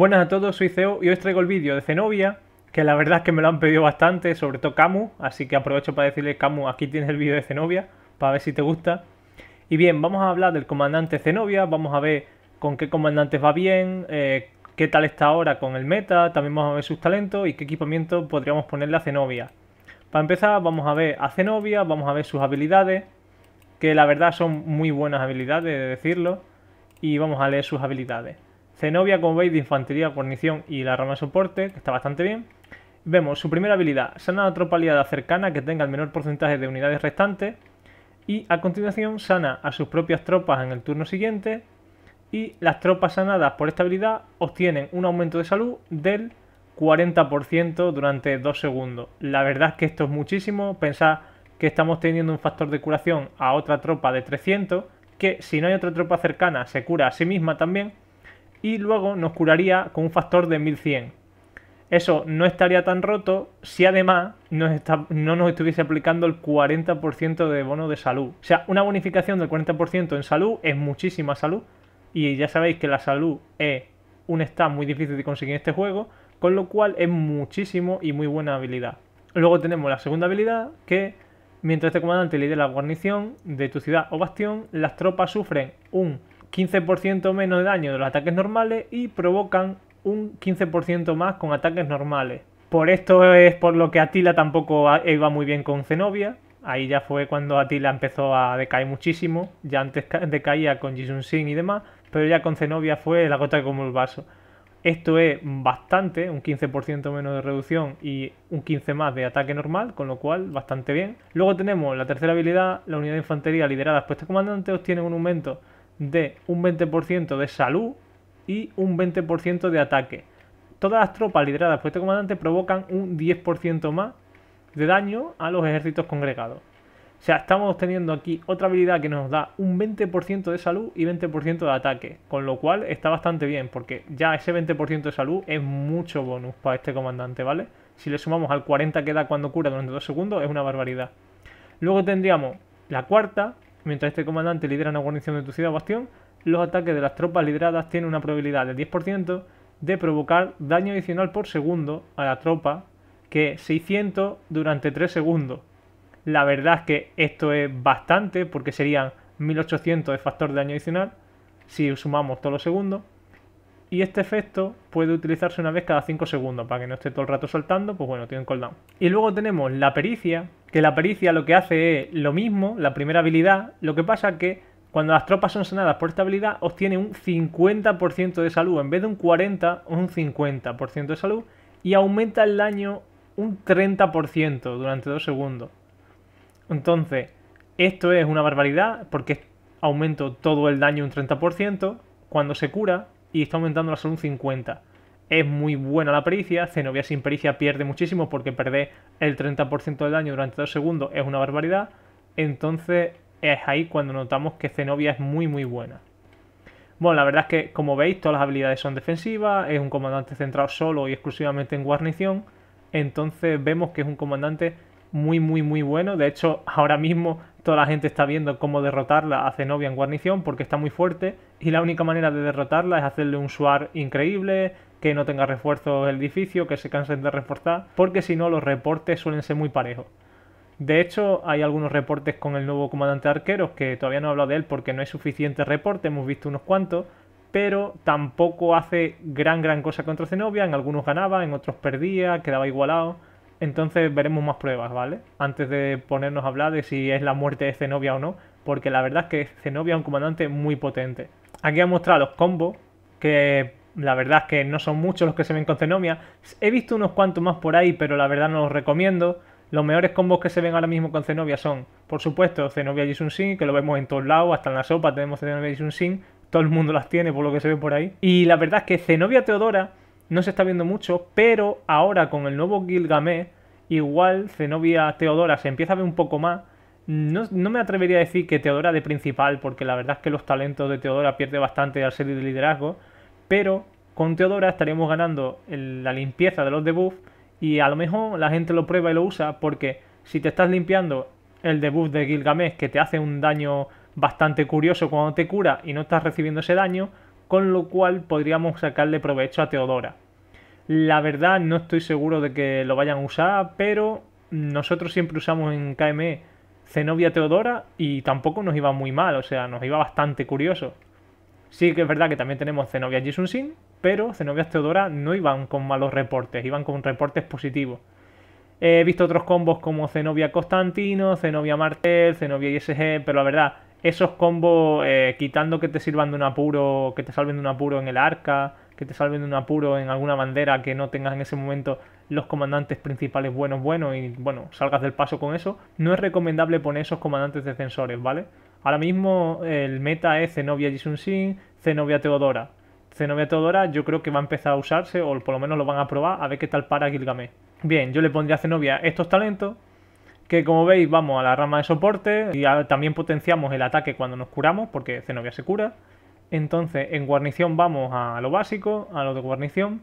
Buenas a todos, soy CEO y hoy os traigo el vídeo de Zenobia, que la verdad es que me lo han pedido bastante, sobre todo Camu, así que aprovecho para decirle, Camu, aquí tienes el vídeo de Zenobia, para ver si te gusta. Y bien, vamos a hablar del comandante Zenobia, vamos a ver con qué comandantes va bien, eh, qué tal está ahora con el meta, también vamos a ver sus talentos y qué equipamiento podríamos ponerle a Zenobia. Para empezar, vamos a ver a Zenobia, vamos a ver sus habilidades, que la verdad son muy buenas habilidades, de decirlo, y vamos a leer sus habilidades. Zenobia, con base de infantería, guarnición y la rama de soporte, que está bastante bien. Vemos su primera habilidad, sana a la tropa aliada cercana que tenga el menor porcentaje de unidades restantes. Y a continuación sana a sus propias tropas en el turno siguiente. Y las tropas sanadas por esta habilidad obtienen un aumento de salud del 40% durante 2 segundos. La verdad es que esto es muchísimo. Pensad que estamos teniendo un factor de curación a otra tropa de 300, que si no hay otra tropa cercana se cura a sí misma también y luego nos curaría con un factor de 1100. Eso no estaría tan roto si además no nos estuviese aplicando el 40% de bono de salud. O sea, una bonificación del 40% en salud es muchísima salud. Y ya sabéis que la salud es un stat muy difícil de conseguir en este juego, con lo cual es muchísimo y muy buena habilidad. Luego tenemos la segunda habilidad que mientras este comandante lidera la guarnición de tu ciudad o bastión, las tropas sufren un 15% menos de daño de los ataques normales y provocan un 15% más con ataques normales. Por esto es por lo que Atila tampoco iba muy bien con Zenobia. Ahí ya fue cuando Atila empezó a decaer muchísimo. Ya antes decaía con Jisun y demás, pero ya con Zenobia fue la gota que como el vaso. Esto es bastante, un 15% menos de reducción y un 15% más de ataque normal, con lo cual bastante bien. Luego tenemos la tercera habilidad, la unidad de infantería liderada por este comandante obtiene un aumento de un 20% de salud y un 20% de ataque. Todas las tropas lideradas por este comandante provocan un 10% más de daño a los ejércitos congregados. O sea, estamos teniendo aquí otra habilidad que nos da un 20% de salud y 20% de ataque. Con lo cual está bastante bien, porque ya ese 20% de salud es mucho bonus para este comandante, ¿vale? Si le sumamos al 40 que da cuando cura durante 2 segundos, es una barbaridad. Luego tendríamos la cuarta, Mientras este comandante lidera una guarnición de tu ciudad o bastión, los ataques de las tropas lideradas tienen una probabilidad del 10% de provocar daño adicional por segundo a la tropa, que es 600 durante 3 segundos. La verdad es que esto es bastante, porque serían 1800 de factor de daño adicional, si sumamos todos los segundos. Y este efecto puede utilizarse una vez cada 5 segundos para que no esté todo el rato soltando, pues bueno, tiene un cooldown. Y luego tenemos la pericia, que la pericia lo que hace es lo mismo, la primera habilidad, lo que pasa que cuando las tropas son sanadas por esta habilidad obtiene un 50% de salud, en vez de un 40, un 50% de salud y aumenta el daño un 30% durante 2 segundos. Entonces, esto es una barbaridad porque aumento todo el daño un 30%, cuando se cura y está aumentando la salud 50. Es muy buena la pericia, Zenobia sin pericia pierde muchísimo porque perder el 30% del daño durante 2 segundos es una barbaridad. Entonces es ahí cuando notamos que Zenobia es muy muy buena. Bueno, la verdad es que como veis todas las habilidades son defensivas, es un comandante centrado solo y exclusivamente en guarnición. Entonces vemos que es un comandante muy muy muy bueno. De hecho ahora mismo Toda la gente está viendo cómo derrotarla a Zenobia en guarnición porque está muy fuerte y la única manera de derrotarla es hacerle un suar increíble, que no tenga refuerzos el edificio, que se cansen de reforzar, porque si no los reportes suelen ser muy parejos. De hecho, hay algunos reportes con el nuevo comandante de arqueros que todavía no he hablado de él porque no hay suficiente reporte, hemos visto unos cuantos, pero tampoco hace gran gran cosa contra Zenobia, en algunos ganaba, en otros perdía, quedaba igualado entonces veremos más pruebas, ¿vale? Antes de ponernos a hablar de si es la muerte de Zenobia o no, porque la verdad es que Zenobia es un comandante muy potente. Aquí ha mostrado los combos, que la verdad es que no son muchos los que se ven con Zenobia. He visto unos cuantos más por ahí, pero la verdad no los recomiendo. Los mejores combos que se ven ahora mismo con Zenobia son, por supuesto, Zenobia y Sun Sin, que lo vemos en todos lados, hasta en la sopa tenemos Zenobia y Jason Sin, todo el mundo las tiene por lo que se ve por ahí. Y la verdad es que Zenobia Teodora no se está viendo mucho, pero ahora con el nuevo Gilgamesh igual Zenobia Teodora se empieza a ver un poco más. No, me atrevería a decir que Teodora de principal, porque la verdad es que los talentos de Teodora pierde bastante al ser de liderazgo, pero con Teodora estaremos ganando la limpieza de los debuffs y a lo mejor la gente lo prueba y lo usa porque si te estás limpiando el debuff de Gilgamesh que te hace un daño bastante curioso cuando te cura y no estás recibiendo ese daño, con lo cual podríamos sacarle provecho a Teodora. La verdad no estoy seguro de que lo vayan a usar, pero nosotros siempre usamos en KME Zenobia Teodora y tampoco nos iba muy mal, o sea, nos iba bastante curioso. Sí que es verdad que también tenemos Zenobia Jisun Sin, pero Zenobia Teodora no iban con malos reportes, iban con reportes positivos. He visto otros combos como Zenobia Constantino, Zenobia Martel, Zenobia ISG, pero la verdad, esos combos, eh, quitando que te sirvan de un apuro, que te salven de un apuro en el arca, que te salven de un apuro en alguna bandera que no tengas en ese momento los comandantes principales buenos, buenos y bueno, salgas del paso con eso. No es recomendable poner esos comandantes defensores, ¿vale? Ahora mismo el meta es Zenobia Jisun Sin, Zenobia Teodora. Zenobia Teodora yo creo que va a empezar a usarse, o por lo menos lo van a probar, a ver qué tal para Gilgamesh. Bien, yo le pondría a Zenobia estos talentos, que como veis vamos a la rama de soporte, y también potenciamos el ataque cuando nos curamos, porque Zenobia se cura. Entonces, en guarnición vamos a lo básico, a lo de guarnición.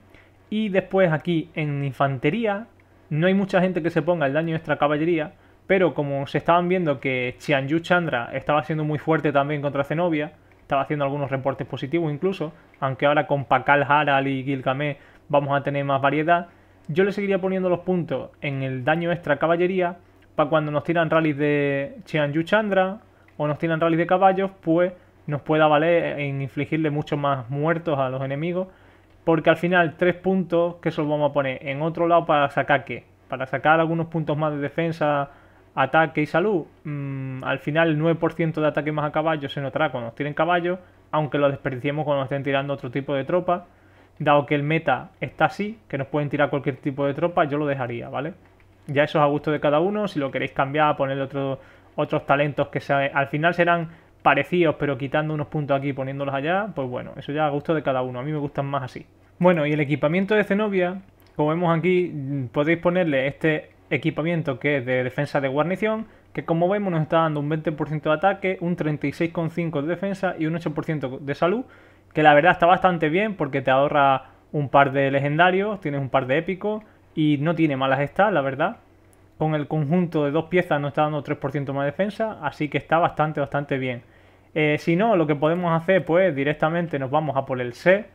Y después aquí en infantería, no hay mucha gente que se ponga el daño extra caballería, pero como se estaban viendo que Yu Chandra estaba siendo muy fuerte también contra Zenobia, estaba haciendo algunos reportes positivos incluso, aunque ahora con Pakal, Haral y Gilgamesh vamos a tener más variedad, yo le seguiría poniendo los puntos en el daño extra caballería para cuando nos tiran rallies de Yu Chandra o nos tiran rallies de caballos, pues nos pueda valer en infligirle muchos más muertos a los enemigos. Porque al final, tres puntos que se los vamos a poner en otro lado para sacar qué? Para sacar algunos puntos más de defensa, ataque y salud. Mm, al final, el 9% de ataque más a caballo se notará cuando nos tiren caballo, aunque lo desperdiciemos cuando nos estén tirando otro tipo de tropa. Dado que el meta está así, que nos pueden tirar cualquier tipo de tropa, yo lo dejaría, ¿vale? Ya eso es a gusto de cada uno. Si lo queréis cambiar, ponerle otros talentos que sea al final serán parecidos, pero quitando unos puntos aquí y poniéndolos allá, pues bueno, eso ya a gusto de cada uno. A mí me gustan más así. Bueno, y el equipamiento de Zenobia, como vemos aquí, mm, podéis ponerle este equipamiento que es de defensa de guarnición, que como vemos nos está dando un 20% de ataque, un 36,5% de defensa y un 8% de salud, que la verdad está bastante bien porque te ahorra un par de legendarios, tienes un par de épicos y no tiene malas estas, la verdad con el conjunto de dos piezas nos está dando 3% más defensa, así que está bastante, bastante bien. Eh, si no, lo que podemos hacer, pues directamente nos vamos a por el C,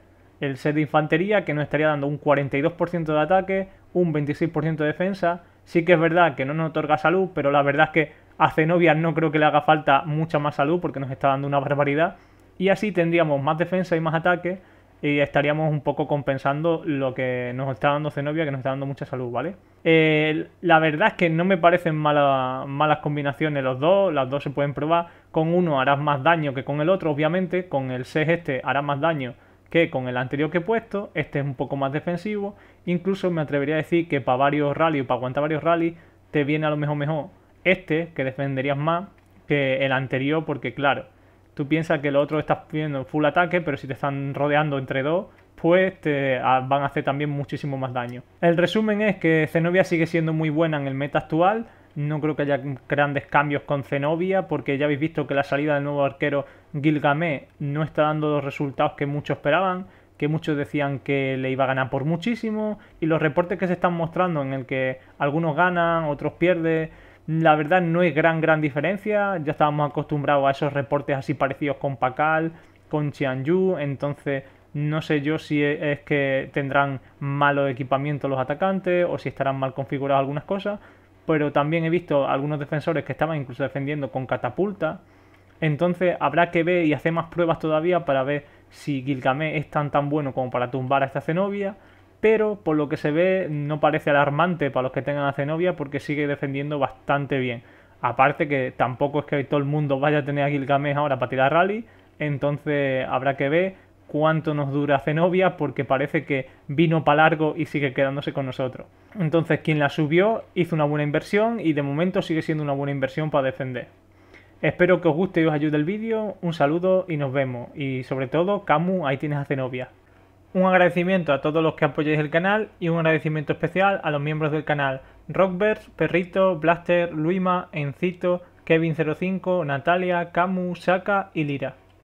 el set de infantería, que nos estaría dando un 42% de ataque, un 26% de defensa. Sí que es verdad que no nos otorga salud, pero la verdad es que a Zenobia no creo que le haga falta mucha más salud porque nos está dando una barbaridad. Y así tendríamos más defensa y más ataque, y estaríamos un poco compensando lo que nos está dando Zenobia, que nos está dando mucha salud, ¿vale? Eh, la verdad es que no me parecen malas combinaciones los dos, las dos se pueden probar. Con uno harás más daño que con el otro, obviamente, con el 6 este harás más daño que con el anterior que he puesto, este es un poco más defensivo, incluso me atrevería a decir que para varios rallies, para aguantar varios rallies, te viene a lo mejor mejor este, que defenderías más, que el anterior, porque claro, tú piensas que el otro estás pidiendo full ataque, pero si te están rodeando entre dos, pues te ah, van a hacer también muchísimo más daño. El resumen es que Zenobia sigue siendo muy buena en el meta actual. No creo que haya grandes cambios con Zenobia, porque ya habéis visto que la salida del nuevo arquero Gilgamesh no está dando los resultados que muchos esperaban, que muchos decían que le iba a ganar por muchísimo, y los reportes que se están mostrando en el que algunos ganan, otros pierden, la verdad no hay gran, gran diferencia. Ya estábamos acostumbrados a esos reportes así parecidos con Pacal, con Yu, Entonces no sé yo si e, es que tendrán malos equipamientos los atacantes o si estarán mal configuradas algunas cosas. Pero también he visto algunos defensores que estaban incluso defendiendo con catapulta. Entonces habrá que ver y hacer más pruebas todavía para ver si Gilgamesh es tan tan bueno como para tumbar a esta Zenobia pero por lo que se ve no parece alarmante para los que tengan a Zenobia porque sigue defendiendo bastante bien. Aparte que tampoco es que todo el mundo vaya a tener a Gilgamesh ahora para tirar rally, entonces habrá que ver cuánto nos dura Zenobia porque parece que vino para largo y sigue quedándose con nosotros. Entonces quien la subió hizo una buena inversión y de momento sigue siendo una buena inversión para defender. Espero que os guste y os ayude el vídeo, un saludo y nos vemos. Y sobre todo, Camu, ahí tienes a Zenobia. Un agradecimiento a todos los que apoyáis el canal y un agradecimiento especial a los miembros del canal Rockbert, Perrito, Blaster, Luima, Encito, Kevin05, Natalia, Camu, Saka y Lira.